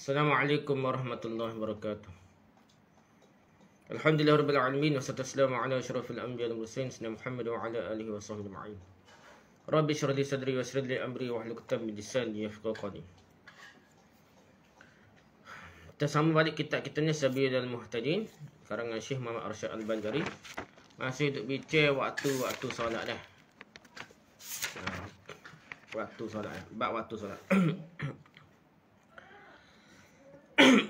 Assalamualaikum warahmatullahi wabarakatuh. Alhamdulillah rabbil alamin wassalatu wassalamu ala asyrafil anbiya wal mursalin sayyidina Muhammad wa ala alihi wasahbihi ajma'in. Rabbi shrah li sadri yassir li amri wahlul 'uqdatam min lisani yafqahu qawli. Kita sambung balik kitab kita ni Sabiyul dan Muhtadin karangan Syekh Muhammad Arsyad Al-Bandari. Masih duk bicara waktu-waktu solat dah. Waktu solat. Bab waktu solat.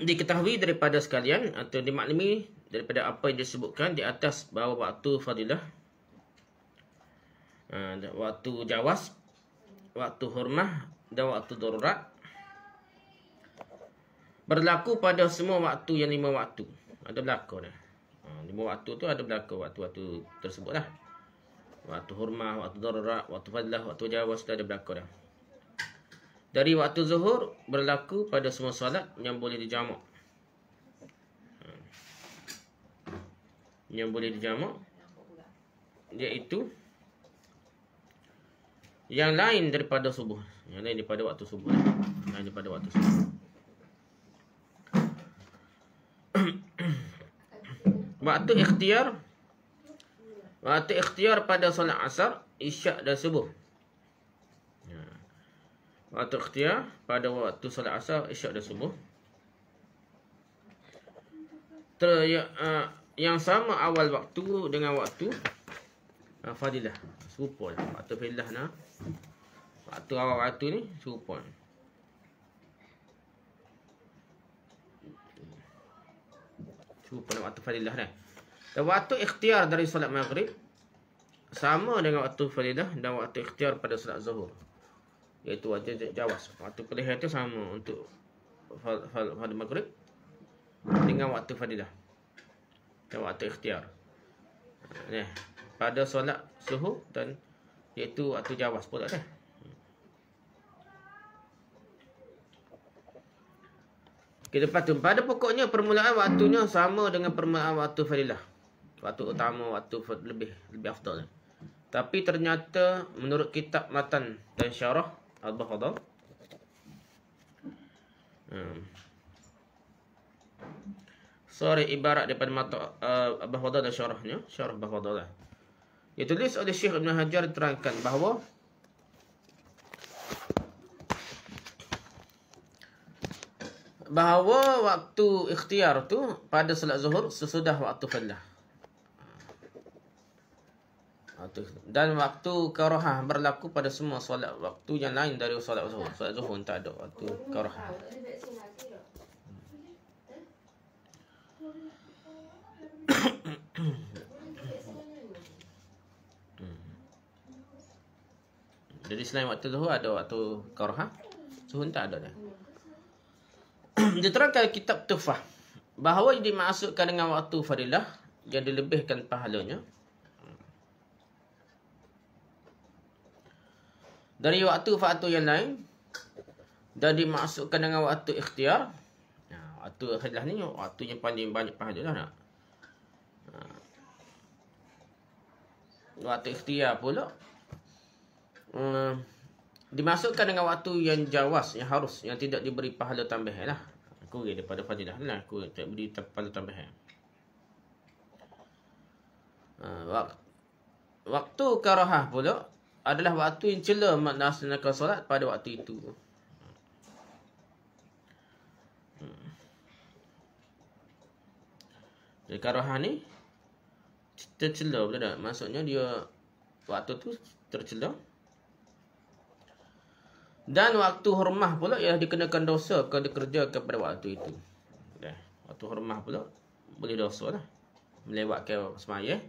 diketahui daripada sekalian atau dimaklumi daripada apa yang disebutkan di atas bahawa waktu fadilah ha, waktu jawas waktu hurmah dan waktu darurat berlaku pada semua waktu yang lima waktu ada berlaku dah ha, lima waktu tu ada berlaku waktu-waktu tersebutlah waktu hurmah waktu darurat waktu fadilah waktu jawas dah ada berlaku dah dari waktu zuhur berlaku pada semua solat yang boleh dijamak. Yang boleh dijamak iaitu yang lain daripada subuh. Yang lain daripada waktu subuh. Yang lain daripada waktu subuh. waktu ikhtiar waktu ikhtiar pada solat asar, isyak dan subuh. Waktu ikhtiar pada waktu salat asar, isyak dan subuh. Ter, ya, uh, yang sama awal waktu dengan waktu uh, fadilah. Serupa lah. Waktu fadilah nak. Waktu awal waktu ni serupa. Serupa lah waktu fadilah dah. Dan waktu ikhtiar dari solat maghrib. Sama dengan waktu fadilah dan waktu ikhtiar pada solat zuhur iaitu wajah jawas waktu kelihatan tu sama untuk fadil maghrib dengan waktu fadilah dan waktu ikhtiar ya pada solat suhu dan iaitu waktu jawas pula dah kan. Kita patut pada pokoknya permulaan waktunya sama dengan permulaan waktu fadilah. Waktu utama, waktu lebih lebih afdal. Tapi ternyata menurut kitab matan dan syarah Adlı qadan hmm. Sorry, ibarat daripada mata uh, Bahwada dan syarahnya Syarah Bahwada lah Ditulis oleh Syekh Ibn Hajar terangkan bahawa Bahawa waktu ikhtiar tu Pada salat zuhur sesudah waktu fadlah waktu dan waktu karohah berlaku pada semua solat waktu yang lain dari solat zuhur. Solat zuhur tak ada waktu karohah. Jadi selain waktu zuhur ada waktu karohah. Zuhur tak ada dah. Diterangkan kitab Tufah bahawa dimaksudkan dengan waktu fadilah yang dilebihkan pahalanya. Dari waktu faktor yang lain Dan dimasukkan dengan waktu ikhtiar ya, Waktu ikhtiar ni Waktu yang paling banyak pahala lah nak ha. Waktu ikhtiar pula hmm, Dimasukkan dengan waktu yang jawas Yang harus Yang tidak diberi pahala tambahan lah Aku kira daripada fadilah ni lah Aku tak beri pahala tambahan Uh, waktu karahah pula adalah waktu yang cela melaksanakan solat pada waktu itu. Hmm. Jadi karahan ni tercela betul tak? Maksudnya dia waktu tu tercela. Dan waktu hormah pula ialah dikenakan dosa kalau dikerjakan pada waktu itu. Dah. Waktu hormah pula boleh dosa lah. Melewatkan semaya.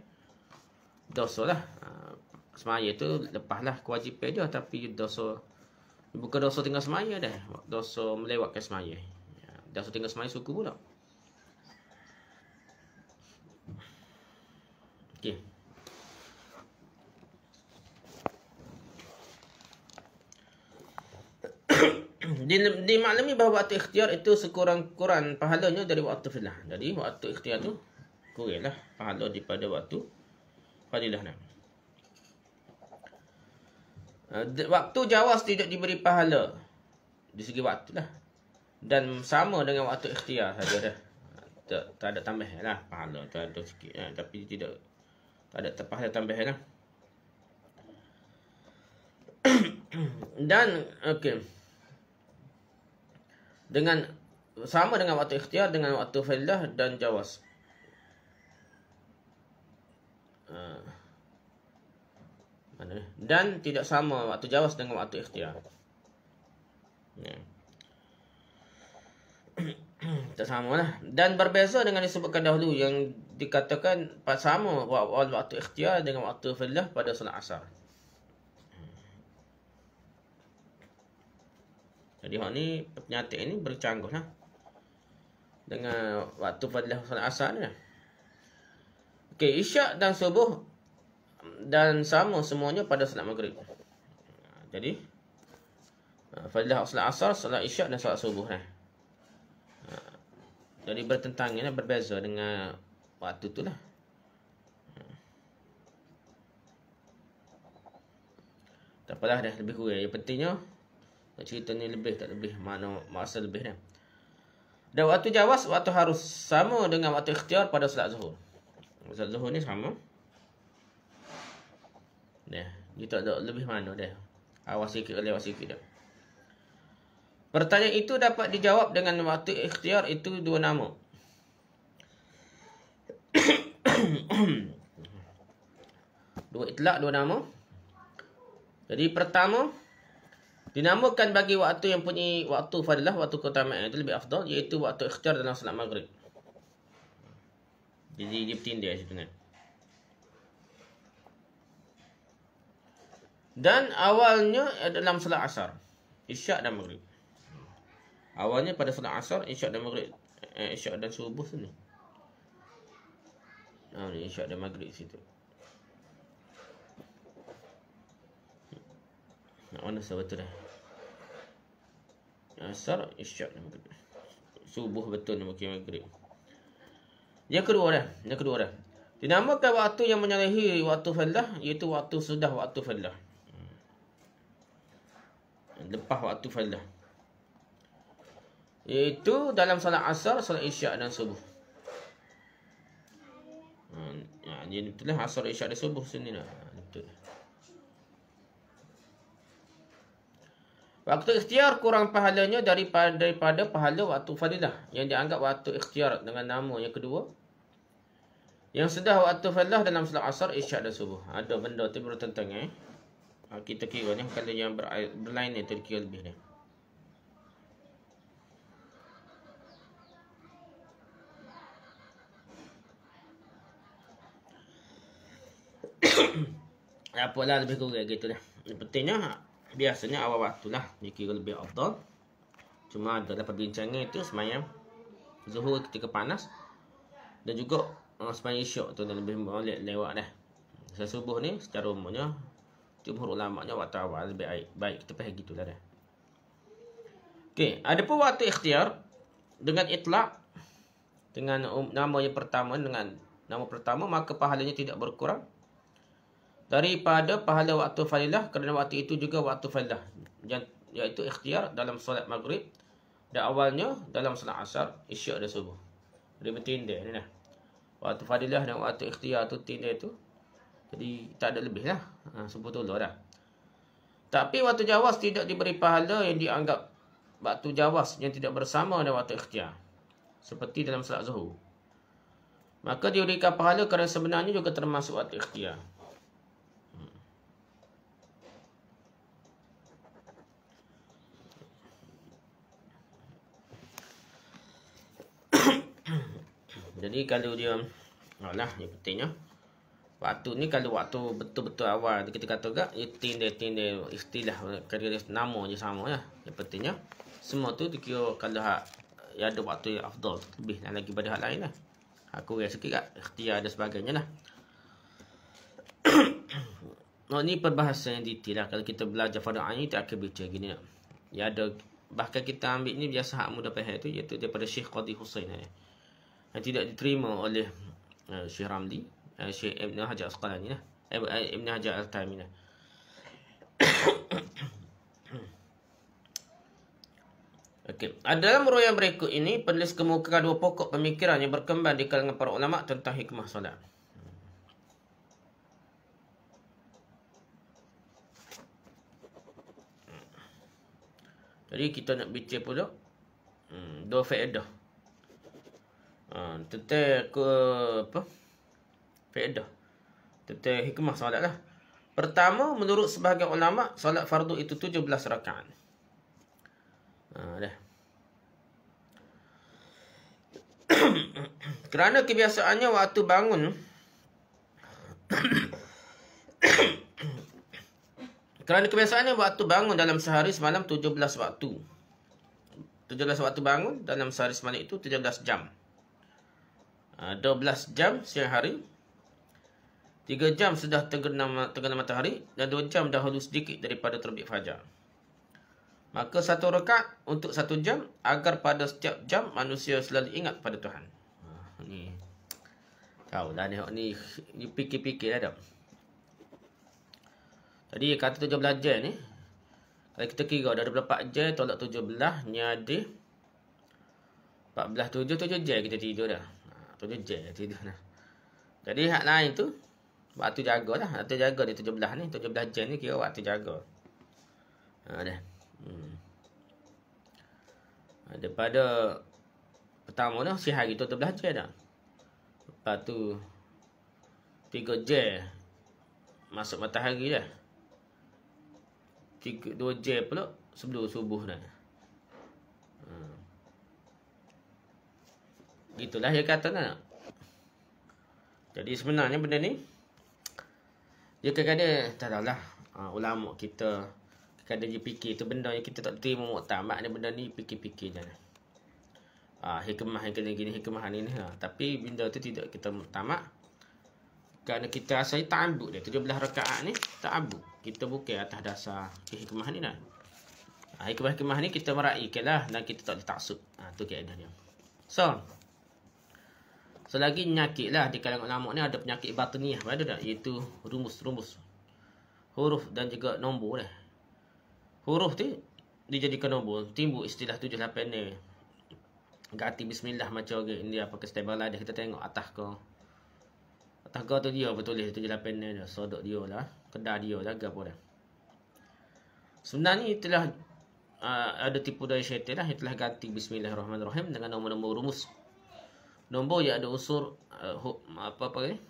Dosa lah. Ha semaya tu lepahlah kewajipan dia tapi dosa bukan dosa tinggal semaya dah dosa melewatkan semaya ya, dosa tinggal semaya suku pula okey di, di maklumi bahawa waktu ikhtiar itu sekurang-kurang pahalanya dari waktu fadilah jadi waktu ikhtiar tu kurilah pahala daripada waktu fadilah nak Eh, waktu jawas tidak diberi pahala di segi waktu lah dan sama dengan waktu ikhtiar saja dah tak, tak ada tambah lah pahala tu ada sikit lah. tapi tidak tak ada terpahala tambah lah dan okay, dengan sama dengan waktu ikhtiar dengan waktu fadlah dan jawas dan tidak sama waktu jawas dengan waktu ikhtiar. Ya. tak sama lah dan berbeza dengan disebutkan dahulu yang dikatakan sama waktu ikhtiar dengan waktu fillah pada solat asar. Jadi hak ni penyata ini bercanggah lah. Dengan waktu fadilah solat asar ni. Lah. Okey, isyak dan subuh dan sama semuanya pada solat maghrib. Jadi uh, fadilah solat asar, solat isyak dan solat subuh eh. Uh, jadi bertentangannya lah, berbeza dengan waktu itulah. Hmm. Tak apalah dah lebih kurang. Yang pentingnya cerita ni lebih tak lebih mana masa lebih dah. Dan waktu jawas waktu harus sama dengan waktu ikhtiar pada solat zuhur. Solat zuhur ni sama. Dah. Dia tak ada lebih mana dah. Awas sikit, lewat sikit dah. Pertanyaan itu dapat dijawab dengan waktu ikhtiar itu dua nama. dua itlak, dua nama. Jadi pertama, dinamakan bagi waktu yang punya waktu fadilah, waktu keutamaan itu lebih afdal, iaitu waktu ikhtiar dan salat maghrib. Jadi dia bertindih sebenarnya. Dan awalnya eh, dalam solat asar. Isyak dan maghrib. Awalnya pada solat asar, isyak dan maghrib. Eh, isyak dan subuh sini. ni. Ah, ni isyak dan maghrib situ. Nak mana saya betul dah. Asar, isyak dan maghrib. Subuh betul dan maghrib. maghrib. Yang kedua dah. Yang kedua dah. Dinamakan waktu yang menyalahi waktu fadlah, iaitu waktu sudah waktu fadlah lepas waktu fardah. itu dalam salat asar, salat isyak dan subuh. Ha, ya, ini betul lah asar, isyak dan subuh sini lah. Betul. Ha, waktu ikhtiar kurang pahalanya daripada, daripada pahala waktu fadilah yang dianggap waktu ikhtiar dengan nama yang kedua. Yang sudah waktu fadilah dalam solat asar, isyak dan subuh. Ada benda tu bertentang eh. Ah, kita kira ni kalau yang ber berline ni terkira lebih ni apalah lebih kurang gitu lah yang pentingnya biasanya awal waktu lah dikira lebih outdoor cuma dalam perbincangan itu semayang zuhur ketika panas dan juga uh, semayang isyok tu dan lebih boleh lewat dah sesubuh ni secara umumnya jumhur ulama waktu awal lebih baik. Baik kita pergi gitulah dah. Okey, ada pun waktu ikhtiar dengan itlak dengan um, nama yang pertama dengan nama pertama maka pahalanya tidak berkurang daripada pahala waktu fadilah kerana waktu itu juga waktu fadilah iaitu ikhtiar dalam solat maghrib dan awalnya dalam solat asar isyak dan subuh dia bertindih ni lah waktu fadilah dan waktu ikhtiar tu tindih tu jadi tak ada lebih lah ha, Sebut tolak dah Tapi waktu jawas tidak diberi pahala yang dianggap Waktu jawas yang tidak bersama dengan waktu ikhtiar Seperti dalam salat zuhur Maka diberikan pahala kerana sebenarnya juga termasuk waktu ikhtiar hmm. Jadi kalau dia Alah, yang pentingnya Waktu ni kalau waktu betul-betul awal kita kata gak yutin dia yutin dia istilah kerja dia nama je sama ya. Yang pentingnya semua tu dikira kalau hak ya ada waktu yang afdal lebih dan lagi pada hak lain lah. Aku rasa sikit gak ikhtiar dan sebagainya lah. oh, ni perbahasan yang detail lah. Kalau kita belajar fardu ain tak akan baca gini lah. Ya ada bahkan kita ambil ni biasa hak muda pahal tu iaitu daripada Syekh Qadi Hussein eh. Yang tidak diterima oleh uh, Syekh Ramli Syekh Ibn Hajar Asqalani lah. Eh, eh, Ibn Hajar Al-Tamin lah. Okey, dalam ruang berikut ini penulis kemukakan dua pokok pemikiran yang berkembang di kalangan para ulama tentang hikmah solat. Jadi kita nak bincang pula hmm, dua faedah. Ah, uh, tentang ke apa? faedah. Tentang hikmah solat lah. Pertama, menurut sebahagian ulama, solat fardu itu 17 rakaat. Ha, dah. Kerana kebiasaannya waktu bangun Kerana kebiasaannya waktu bangun dalam sehari semalam 17 waktu 17 waktu bangun dalam sehari semalam itu 17 jam 12 ha, jam siang hari Tiga jam sudah tergenam, tergenam matahari dan dua jam dah halus sedikit daripada terbit fajar. Maka satu rekat untuk satu jam agar pada setiap jam manusia selalu ingat pada Tuhan. Ah, ni. tahu lah ni, ni, ni fikir-fikir lah tak? Jadi kata 17 jam ni. Kalau kita kira dah 24 jam, tolak belah ni ada belah tujuh tujuh jam kita tidur dah. Ah, tujuh jam tidur dah. Jadi hak lain tu, Waktu jaga lah. Waktu jaga ni 17 ni. 17 jam ni kira waktu jaga. Ha dah. Hmm. Ha, daripada pertama ni si hari tu 17 jam dah. Lepas tu 3 jam masuk matahari dah. 3, 2 jam pulak sebelum subuh dah. Hmm. Itulah dia kata nak. Jadi sebenarnya benda ni dia ya, kadang-kadang Tak tahu lah uh, ah, Ulama kita Kadang-kadang dia fikir Itu benda yang kita tak terima Muqtah Maknanya benda ni Fikir-fikir je uh, Hikmah yang kena gini Hikmah ni ni ha. Tapi benda tu tidak kita muqtah Kerana kita rasa Tak ambuk dia 17 rekaat ni Tak ambuk Kita bukan atas dasar okay, Hikmah ni lah ah, Hikmah-hikmah ni kita meraihkan lah Dan kita tak ditaksud ha, Tu keadaan dia So Selagi penyakit lah di kalangan ulama ni ada penyakit batiniah, ada dah Iaitu rumus-rumus huruf dan juga nombor lah. Huruf tu dijadikan nombor, timbul istilah 78 ni. Gati bismillah macam okay. ni pakai ke stable dia kita tengok atas ke. Atas ke tu dia betul dia 78 ni dia sodok dia lah, kedah dia lah apa dia. Sebenarnya itulah uh, ada tipu daya syaitan lah, itulah ganti bismillahirrahmanirrahim dengan nombor-nombor rumus Nombor yang ada unsur uh, apa apa eh?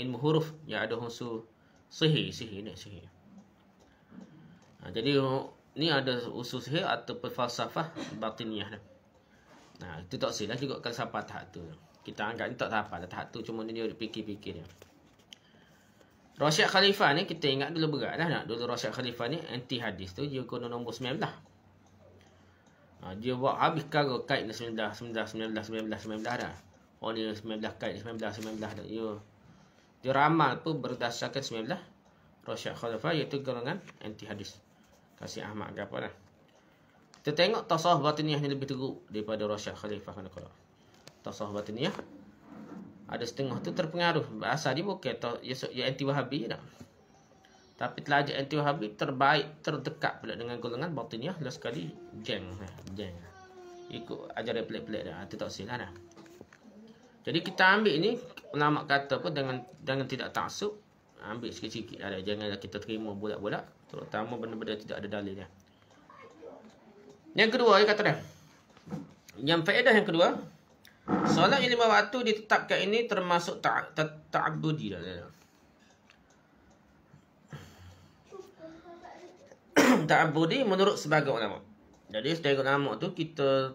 ilmu huruf yang ada unsur sihir, sihir ni sihir. Ha, jadi ni ada unsur sihir atau falsafah batiniah dah. Ha, itu tak silah juga kalau sampai tahap tu. Kita anggap ni tak apa, dah tahap tu cuma dia fikir-fikir dia. Rasyid Khalifah ni kita ingat dulu berat dah nak. Dulu Rasyid Khalifah ni anti hadis tu dia guna nombor 19 lah. Ha, dia buat habis kara kait 19, 19, 19, 19, 19 dah. Oh dia 19 kali 19 19 dah. Ya. Dia ramal apa berdasarkan 19 Rasyid Khalifah iaitu golongan anti hadis. Kasih Ahmad ke apa lah. Kita tengok tasawuf batiniah ni lebih teruk daripada Rasyid Khalifah kan kalau. Tasawuf batiniah ada setengah tu terpengaruh bahasa dia bukan to ya, Yesus ya anti Wahabi dah. Tapi telah ajak anti Wahabi terbaik terdekat pula dengan golongan batiniah lah sekali jeng jeng. Lah. Ikut ajaran pelik-pelik dah. Itu tak silalah jadi kita ambil ni ulama kata pun dengan dengan tidak tasuk ambil sikit-sikit ada lah jangan lah kita terima bulat-bulat terutama benda-benda tidak ada dalilnya. Yang kedua dia kata dia. Yang faedah yang kedua solat yang lima waktu ditetapkan ini termasuk ta'abbudi ta ta lah. Ya. ta'abbudi menurut sebagai ulama. Jadi sebagai ulama tu kita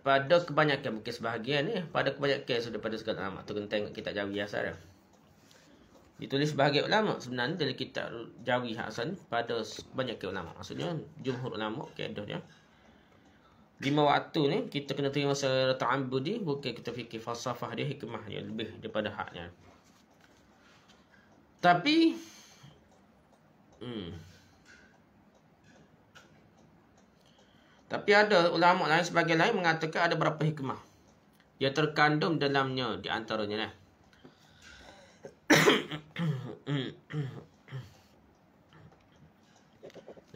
pada kebanyakan mungkin sebahagian ni pada kebanyakan sudah pada segala ulama tu kena tengok kitab jawi asal dia. Ditulis sebahagian ulama sebenarnya dari kitab jawi hasan pada kebanyakan ulama maksudnya jumhur ulama kaedah dia. Lima waktu ni kita kena terima secara ta'ambudi bukan kita fikir falsafah dia hikmah dia lebih daripada haknya. Tapi hmm Tapi ada ulama lain sebagian lain mengatakan ada berapa hikmah. yang terkandung dalamnya di antaranya lah.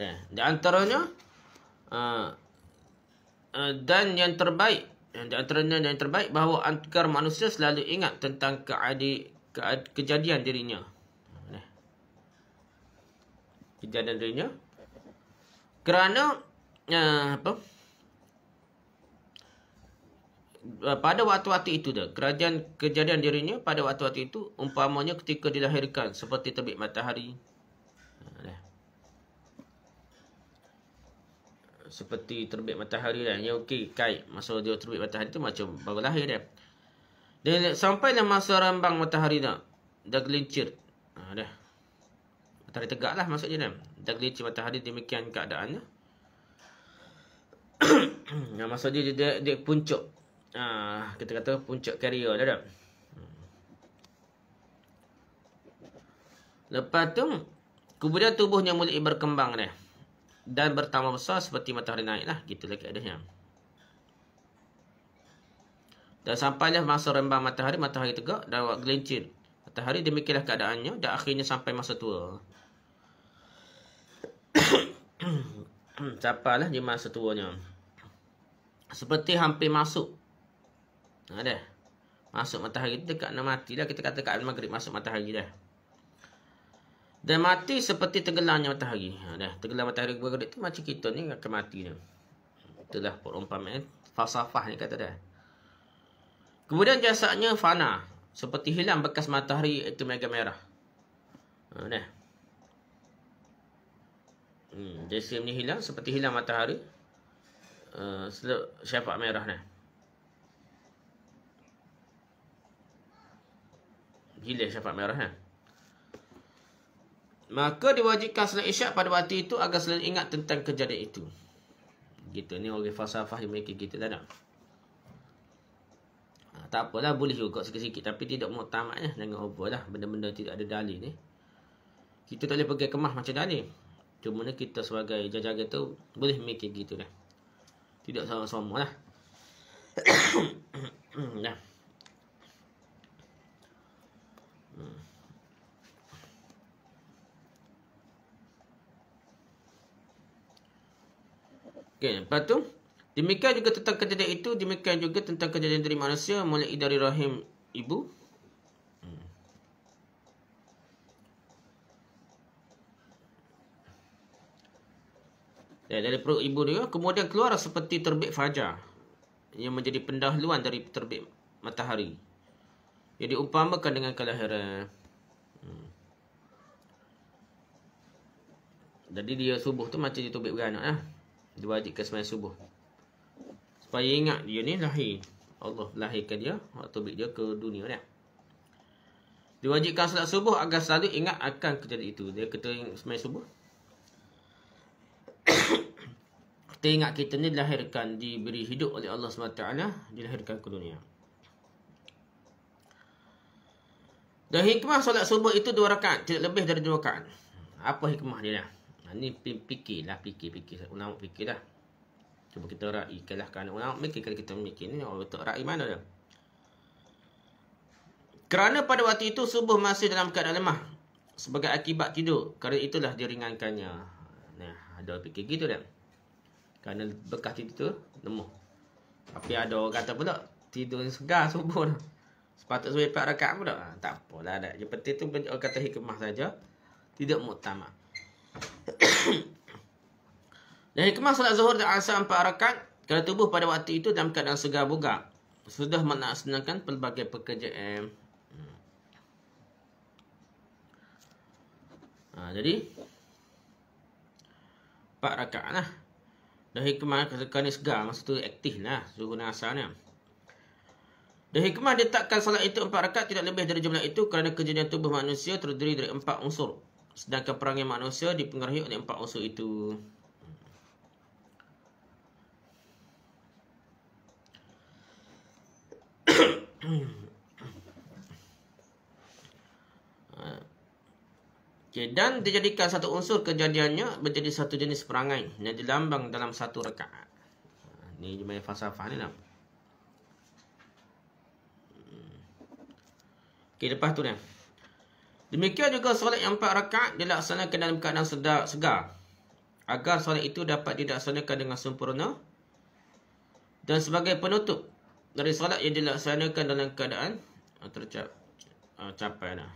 di antaranya uh, uh, dan yang terbaik di antaranya yang terbaik bahawa antar manusia selalu ingat tentang keadi, ke, kejadian dirinya. Kejadian dirinya. Kerana Eh, apa? Eh, pada waktu-waktu itu dah, kerajaan kejadian dirinya pada waktu-waktu itu umpamanya ketika dilahirkan seperti terbit matahari. Eh, seperti terbit matahari lah. Ya okey, kai Masa dia terbit matahari tu macam baru lahir dia. Dan sampai sampailah masa rambang matahari dah. Dah gelincir. Ha, dah. Matahari tegak lah maksudnya dah. Dah gelincir matahari demikian keadaannya masa dia dia, dia dia puncuk ah kita kata puncuk karya, dah dah lepas tu kemudian tubuhnya mulai berkembang dah dan bertambah besar seperti matahari naik lah gitulah keadaannya dan sampailah masa rembang matahari matahari tegak dan gelincir matahari demikianlah keadaannya dan akhirnya sampai masa tua Hmm, lah jemaah setuanya. Seperti hampir masuk. Ada. Ha, masuk matahari dekat nak mati dah kita kata kat maghrib masuk matahari dah. Dan mati seperti tenggelamnya matahari. Ada ha, tenggelam matahari bergerak tu macam kita ni akan mati dia. Itulah perumpamaan eh, falsafah ni kata dah. Kemudian jasadnya fana, seperti hilang bekas matahari itu mega merah. Ada. Ha, Hmm, jasim ni hilang seperti hilang matahari. Ah uh, siapa merah ni? Hilang siapa merah ni? Maka diwajibkan selain isyak pada waktu itu agar selain ingat tentang kejadian itu. Gitu ni orang falsafah yang mereka kita tak nak. Ha, tak apalah boleh juga sikit-sikit tapi tidak mau tamatnya. Lah Jangan over lah benda-benda tidak ada dalil ni. Kita tak boleh pergi kemah macam dalil. Cuma ni kita sebagai jaga-jaga tu boleh mikir gitu lah. Tidak sama-sama lah. nah. Okey, lepas tu demikian juga tentang kejadian itu, demikian juga tentang kejadian dari manusia mulai dari rahim ibu dari perut ibu dia kemudian keluar seperti terbit fajar yang menjadi pendahuluan dari terbit matahari jadi umpamakan dengan kelahiran hmm. jadi dia subuh tu macam dia terbit beranaklah dia wajib ke subuh supaya ingat dia ni lahir Allah lahirkan dia waktu bib dia ke dunia dia diwajibkan solat subuh agar selalu ingat akan kejadian itu dia kata sembang subuh kita ingat kita ni dilahirkan diberi hidup oleh Allah SWT dilahirkan ke dunia dan hikmah solat subuh itu dua rakaat tidak lebih dari dua rakaat apa hikmah dia lah ni fikirlah fikir-fikir ulama fikirlah cuba kita raikanlah kan. ulama mikir kalau kita mikir ni orang betul raik mana dia kerana pada waktu itu subuh masih dalam keadaan lemah sebagai akibat tidur kerana itulah diringankannya nah ada fikir gitu dah kan? Kerana bekas tidur tu lemah. Tapi ada orang kata pula tidur ni segar subuh tu. Sepatut suai pak rakaat pula. Ha, tak apalah. Dah. Yang penting tu orang kata hikmah saja. Tidak muktama. Dan hikmah solat zuhur dan asal empat rakaat. Kerana tubuh pada waktu itu dalam keadaan segar bugar. Sudah menaksanakan pelbagai pekerjaan. Ha, jadi, empat rakaat lah. Dan hikmah katakan ni segar masa tu aktif lah Zuhur dan asar ni Dan hikmah letakkan salat itu empat rakat tidak lebih dari jumlah itu Kerana kejadian tubuh manusia terdiri dari empat unsur Sedangkan perangai manusia dipengaruhi oleh empat unsur itu Hmm. Okey, dan dijadikan satu unsur kejadiannya menjadi satu jenis perangai yang dilambang dalam satu rekaat. Ini ha, cuma falsafah ni lah. Hmm. Okey, lepas tu ni. Demikian juga solat yang empat rekaat dilaksanakan dalam keadaan sedar, segar. Agar solat itu dapat dilaksanakan dengan sempurna. Dan sebagai penutup dari solat yang dilaksanakan dalam keadaan tercapai. Ha, tercapai ha, lah.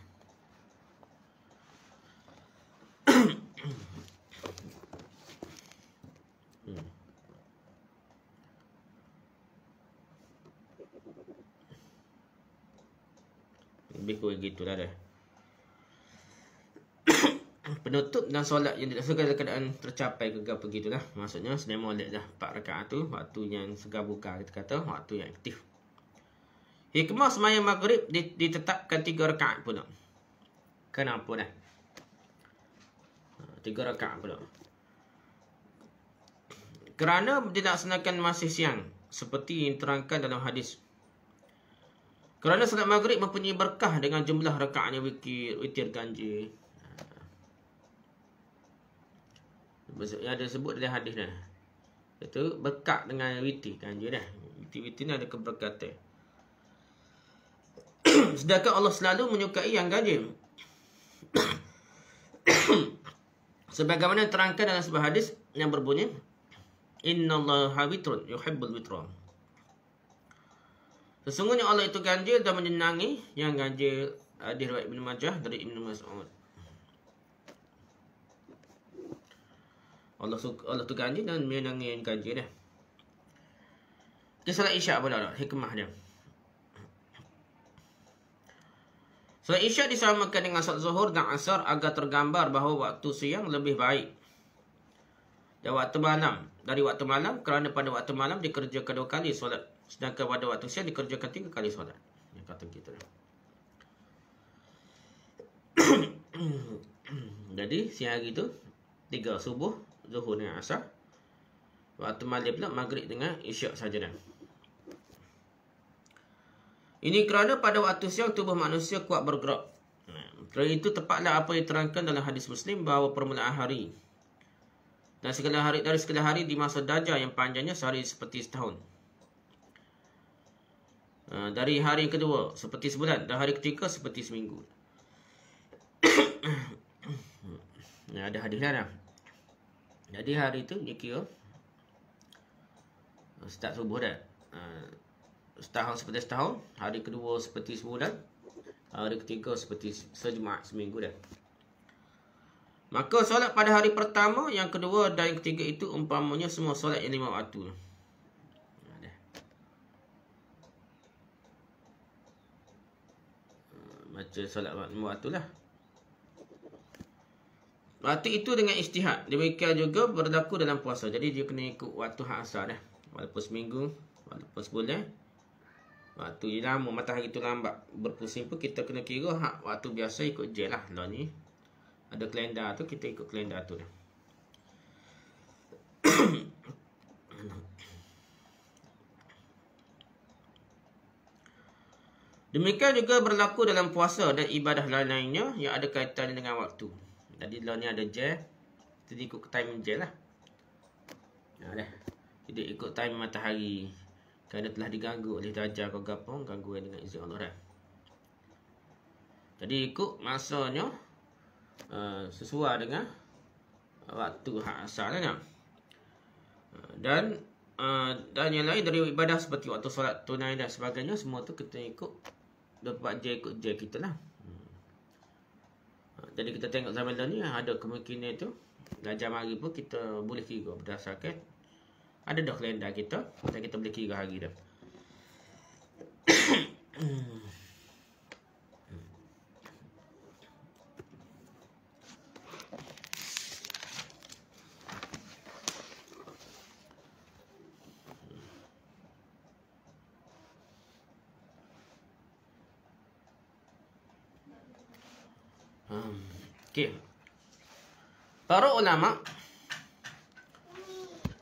Lebih kurang lah dah. Penutup dan solat yang tidak dalam keadaan tercapai gegar lah. Maksudnya senyum oleh dah 4 rakaat tu. Waktu yang segar buka kita kata. Waktu yang aktif. Hikmah semaya maghrib ditetapkan 3 rakaat pula. Kenapa dah? 3 ha, rakaat pula. Kerana dilaksanakan masih siang. Seperti yang terangkan dalam hadis kerana solat maghrib mempunyai berkah dengan jumlah rakaatnya witir, witir ganjil. Maksudnya ada sebut dari hadis dah. Itu berkat dengan witir ganjil dah. Witir-witir ni ada keberkatan. Sedangkan Allah selalu menyukai yang ganjil. Sebagaimana terangkan dalam sebuah hadis yang berbunyi Inna Allah witrun yuhibbul witrun Sesungguhnya Allah itu ganjil dan menyenangi yang ganjil uh, di riwayat Ibnu Majah dari Ibnu Mas'ud. Allah suka, Allah tu ganjil dan menyenangi yang ganjil dah. Kisah Isyak pula dah, hikmah dia. Salat Isyak disamakan dengan salat Zuhur dan Asar agar tergambar bahawa waktu siang lebih baik. Dan waktu malam, dari waktu malam kerana pada waktu malam dikerjakan dua kali solat Sedangkan pada waktu siang dikerjakan tiga kali solat. Yang kata kita. Jadi siang hari tu tiga subuh, zuhur dan asar. Waktu malam pula maghrib dengan isyak saja dah. Ini kerana pada waktu siang tubuh manusia kuat bergerak. Kerana itu tepatlah apa yang terangkan dalam hadis Muslim bahawa permulaan hari dan segala hari dari segala hari di masa dajah yang panjangnya sehari seperti setahun. Ah, dari hari kedua seperti sebulan dan hari ketiga seperti seminggu. nah, ya, ada hadis lah. Jadi hari itu dia kira ah, start subuh dah. Uh, setahun seperti setahun, hari kedua seperti sebulan, hari ketiga seperti sejumaat seminggu dah. Maka solat pada hari pertama, yang kedua dan yang ketiga itu umpamanya semua solat yang lima waktu. baca solat makmumat tu lah. Waktu itu dengan istihad. Demikian juga berlaku dalam puasa. Jadi dia kena ikut waktu hak asal dah. Walaupun seminggu, walaupun sebulan. Waktu je lama, matahari tu lambat. Berpusing pun kita kena kira hak waktu biasa ikut je lah. Lalu ni ada kalendar tu, kita ikut kalendar tu dah. Demikian juga berlaku dalam puasa dan ibadah lain-lainnya yang ada kaitan dengan waktu. Tadi dalam ni ada jel. Kita ikut time jel lah. Ya, kita ikut time matahari. Kerana telah diganggu oleh darjah kau gapong, gangguan dengan izin orang. Right? Jadi ikut masanya uh, ha, sesuai dengan waktu hak asal. Kan? Uh, dan uh, dan yang lain dari ibadah seperti waktu solat tunai dan sebagainya, semua tu kita ikut 24J ikut J kita lah hmm. ha, jadi kita tengok zaman dulu ni ada kemungkinan tu dan jam hari pun kita boleh kira berdasarkan ada dah kalender kita kita boleh kira hari dah hmm. Okey. Para ulama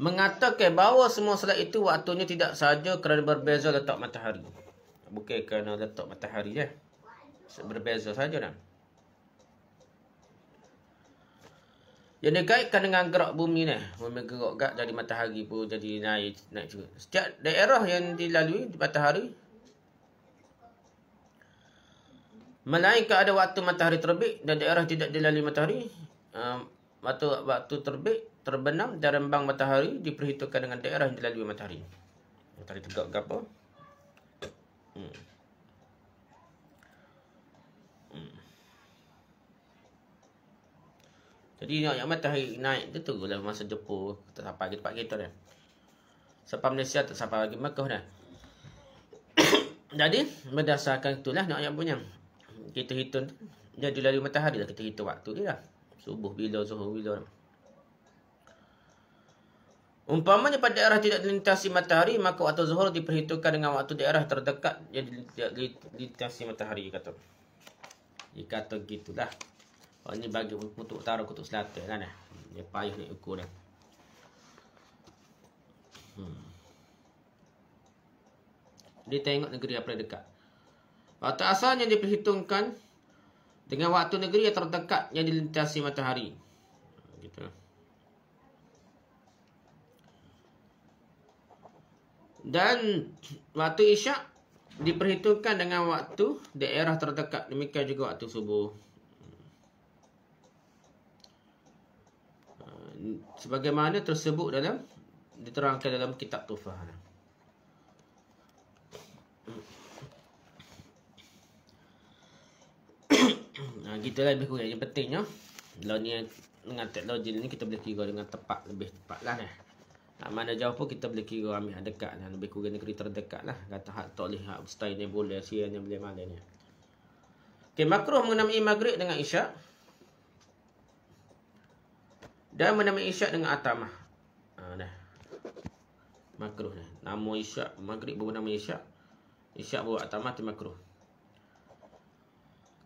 mengatakan bahawa semua solat itu waktunya tidak sahaja kerana berbeza letak matahari. Bukan kerana letak matahari je. Eh. Berbeza sahaja dah. Yang dikaitkan dengan gerak bumi ni. Bumi gerak gak jadi matahari pun jadi naik naik juga. Setiap daerah yang dilalui di matahari Melainkan ada waktu matahari terbit dan daerah tidak dilalui matahari, uh, waktu, waktu terbit, terbenam dan rembang matahari diperhitungkan dengan daerah yang dilalui matahari. Matahari tegak ke apa? Hmm. hmm. Jadi nak yang matahari naik tu tu lah masa Jepur tak sampai ke tempat kita dah. Sampai Malaysia tak sampai lagi Mekah dah. Jadi berdasarkan itulah nak yang punya kita hitung jadi lari matahari lah kita hitung waktu dia lah. Subuh bila, zuhur bila. Umpamanya pada daerah tidak dilintasi matahari, maka waktu zuhur diperhitungkan dengan waktu daerah terdekat yang dilintasi matahari kata. Dia kata gitulah. Oh, ini bagi kutub utara, kutub selatan lah kan, eh. ni. Dia payuh ni ukur ni. Hmm. Dia tengok negeri apa dekat. Waktu asal yang diperhitungkan dengan waktu negeri yang terdekat yang dilintasi matahari. Dan waktu isyak diperhitungkan dengan waktu daerah terdekat. Demikian juga waktu subuh. Sebagaimana tersebut dalam diterangkan dalam kitab Tufah. Ha, kita lah lebih kurang yang pentingnya. Kalau ni dengan teknologi ni kita boleh kira dengan tepat lebih tepat lah ni. Eh. Ha, mana jauh pun kita boleh kira ambil yang dekat ni. Lah, lebih kurang negeri terdekat lah. Kata hak tak boleh hak ustai ni boleh. Sian ni boleh malam ni. Okay, makro mengenai maghrib dengan isyak. Dan menamai isyak dengan atamah. Ha, dah. Makruh ni. Nama isyak maghrib bernama isyak. Isyak buat atamah tu makruh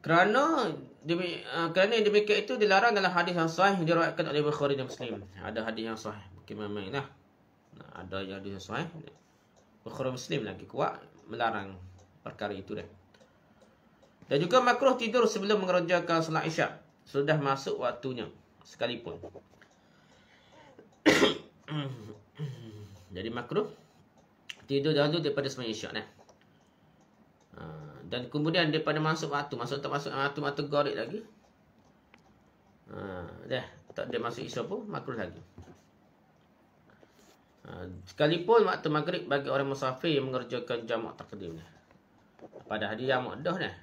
kerana demi uh, kerana demikian itu dilarang dalam hadis yang sahih diriwayatkan oleh Bukhari dan Muslim. Ada hadis yang sahih mungkin memang lah. Ada yang hadis yang sahih Bukhari Muslim lagi kuat melarang perkara itu dah. Dan juga makruh tidur sebelum mengerjakan solat Isyak. Sudah masuk waktunya sekalipun. Jadi makruh tidur dahulu daripada sembahyang Isyak nah. Uh dan kemudian daripada masuk waktu masuk tak masuk waktu waktu gorik lagi ha dah tak dia masuk isu pun makruh lagi ha, sekalipun waktu maghrib bagi orang musafir yang mengerjakan jamak takdim ni pada hari jamak dah dah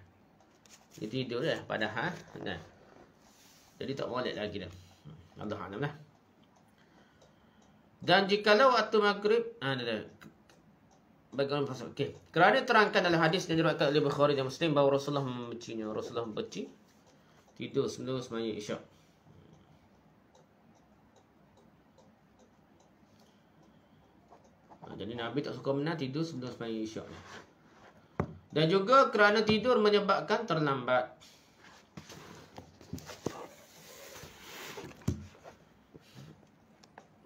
dia tidur dah pada ha dah jadi tak boleh lagi dah Allah alam lah dan jikalau waktu maghrib ha, dah bagaimana pasal okey kerana terangkan dalam hadis yang diriwayatkan oleh Bukhari dan Muslim bahawa Rasulullah membencinya Rasulullah membenci tidur sebelum sembahyang isyak ha, jadi Nabi tak suka menang tidur sebelum sembahyang isyak dan juga kerana tidur menyebabkan terlambat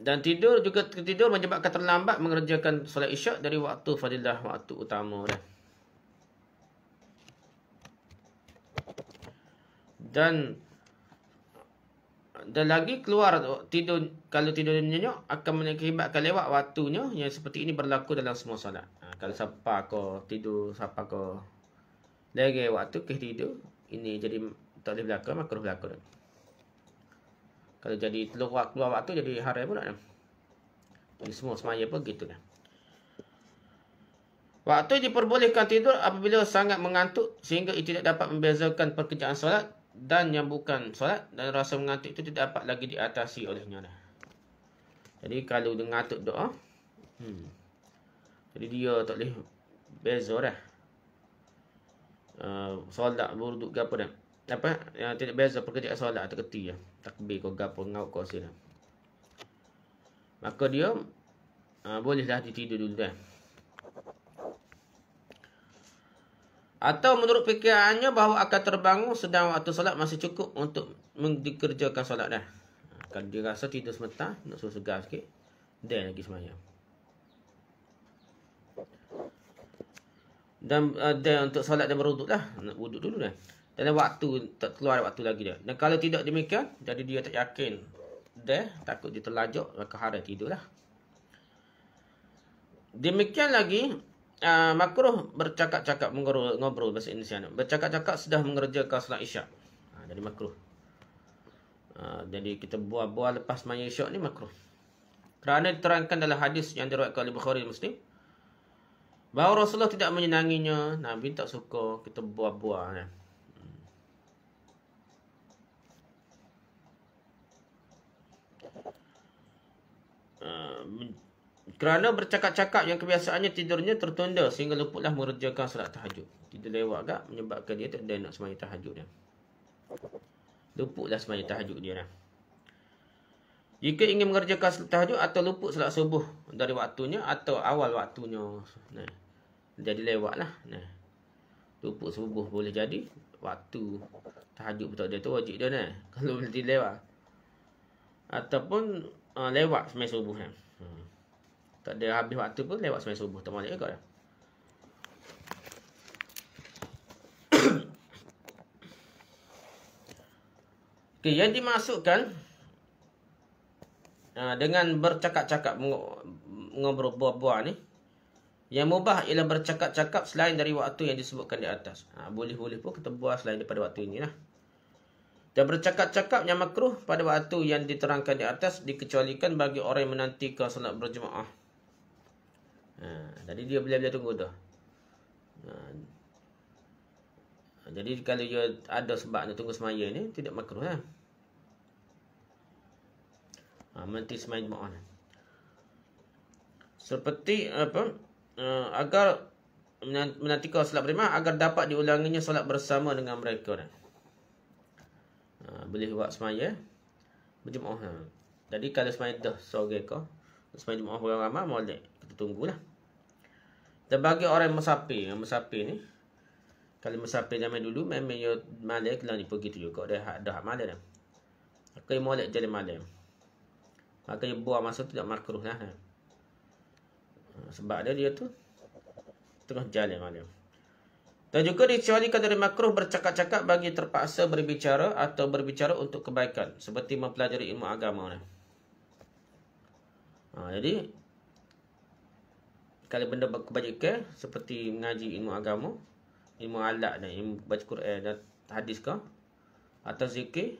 Dan tidur juga tidur menyebabkan terlambat mengerjakan solat isyak dari waktu fadilah waktu utama dah. Dan dan lagi keluar tidur kalau tidur nyenyak akan mengakibatkan lewat waktunya yang seperti ini berlaku dalam semua solat. Ha, kalau siapa kau tidur siapa kau lagi waktu ke tidur ini jadi tak boleh berlaku makruh berlaku. Dah. Kalau jadi telur keluar waktu jadi hari pula kan. Jadi semua semaya pun gitu kan. Waktu diperbolehkan tidur apabila sangat mengantuk sehingga ia tidak dapat membezakan pekerjaan solat dan yang bukan solat dan rasa mengantuk itu tidak dapat lagi diatasi olehnya. Jadi kalau dia mengantuk doa, oh, hmm. jadi dia tak boleh beza dah. Eh, uh, solat, buruduk ke apa dah. Apa? Yang tidak beza pekerjaan solat atau ketiga. Ya takbir kau gapo ngau kau sini. Maka dia uh, ah, bolehlah tidur dulu dah. Kan. Atau menurut fikirannya bahawa akan terbangun sedang waktu solat masih cukup untuk dikerjakan solat dah. Ah, kalau dia rasa tidur sebentar, nak suruh segar sikit, dia lagi semanya. Dan ada ah, uh, untuk solat dan beruduk lah. Nak beruduk dulu dah. Dan waktu tak keluar waktu lagi dia. Dan kalau tidak demikian, jadi dia tak yakin. Dah takut dia terlajuk, maka hara tidurlah. Demikian lagi, uh, makruh bercakap-cakap mengobrol bahasa Indonesia. Bercakap-cakap sudah mengerjakan solat isyak. Ha, jadi makruh. Uh, jadi kita buah-buah lepas maya isyak ni makruh. Kerana diterangkan dalam hadis yang diriwayatkan oleh Bukhari Muslim. Bahawa Rasulullah tidak menyenanginya. Nabi tak suka kita buah-buah. Ya. Ah, kerana bercakap-cakap yang kebiasaannya tidurnya tertunda sehingga luputlah mengerjakan solat tahajud. Tidur lewat agak menyebabkan dia tak ada nak semayang tahajud dia. Luputlah semayang tahajud dia lah. Jika ingin mengerjakan solat tahajud atau luput solat subuh dari waktunya atau awal waktunya. Nah. Jadi lewatlah. lah. Nah. Luput subuh boleh jadi. Waktu tahajud betul dia tu wajib dia ni. Kalau boleh lewat, Ataupun uh, lewat semai subuh kan. Hmm. Tak ada habis waktu pun lewat semai subuh. Tak malik juga dah. okay, yang dimasukkan uh, dengan bercakap-cakap mengobrol-buah-buah ni. Yang mubah ialah bercakap-cakap selain dari waktu yang disebutkan di atas. Ah, boleh-boleh ha, pun kita buat selain daripada waktu ini lah. Dan bercakap-cakap yang makruh pada waktu yang diterangkan di atas dikecualikan bagi orang yang menanti ke solat berjemaah. Ha, jadi dia boleh-boleh tunggu tu. Ha, jadi kalau dia ada sebab nak tunggu semaya ni, tidak makruh lah. Ha, menanti semaya jemaah ni. Seperti apa? Ha, agar menantikan solat berjemaah agar dapat diulanginya solat bersama dengan mereka Ha. Ah, boleh buat semaya berjemaah ha. jadi kalau semaya dah sore ke semaya jemaah orang ramai molek kita tunggulah dan bagi orang musafir yang musafir ni kalau musafir zaman dulu memang dia malam kena ni pergi tu juga dia hak dah malam dah aku okay, molek jadi malam maka dia buang masa tu tak makruh ha. sebab dia dia tu tengah jalan malam dan juga dicualikan dari makruh bercakap-cakap bagi terpaksa berbicara atau berbicara untuk kebaikan. Seperti mempelajari ilmu agama. Ha, jadi, kalau benda kebajikan seperti mengaji ilmu agama, ilmu alat dan ilmu baca Quran dan hadis ke, atau zikir,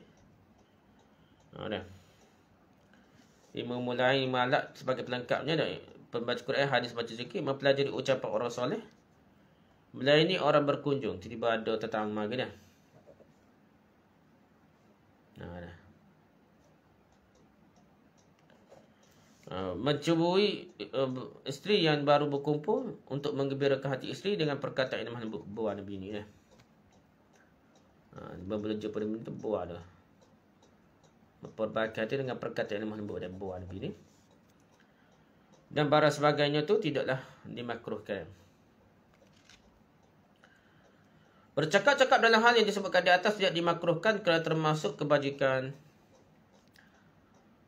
ada. Ha, ilmu mulai, ilmu alat sebagai pelengkapnya dan pembaca Quran, hadis baca zikir, mempelajari ucapan orang soleh, Bulan ini orang berkunjung. jadi tiba ada tetamu ke dia. mencubui uh, isteri yang baru berkumpul untuk menggembirakan hati isteri dengan perkataan yang mahal buah Nabi ini. Eh. Uh, Berbelanja pada minta buah dah. Memperbaiki hati dengan perkataan yang mahal buah, buah Nabi ini. Dan barang sebagainya tu tidaklah dimakruhkan. Bercakap-cakap dalam hal yang disebutkan di atas tidak dimakruhkan kerana termasuk kebajikan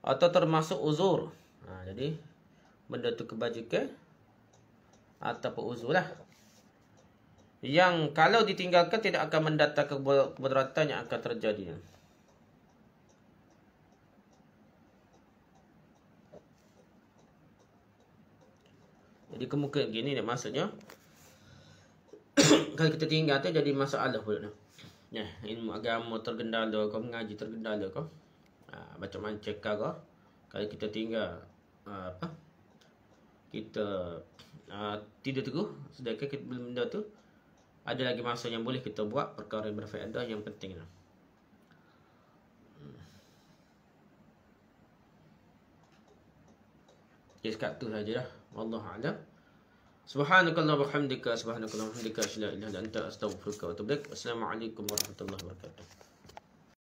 atau termasuk uzur. Ha, jadi, benda itu kebajikan ataupun uzur lah. Yang kalau ditinggalkan tidak akan mendata keberatan yang akan terjadi. Jadi kemungkinan gini maksudnya kalau kita tinggal tu jadi masalah pula ni. Ya, ilmu agama tergendal dah kau mengaji tergendal dah kau. Ah macam mana cekak kau? Kalau kita tinggal ha, apa? Kita aa, ha, tidak teguh sedangkan kita belum benda tu ada lagi masa yang boleh kita buat perkara yang berfaedah yang penting ni. Jadi sekat tu sahaja dah. Wallahualam. سبحانك اللهم وبحمدك سبحانك اللهم وبحمدك اشهد ان لا اله الا انت استغفرك واتوب اليك السلام عليكم ورحمه الله وبركاته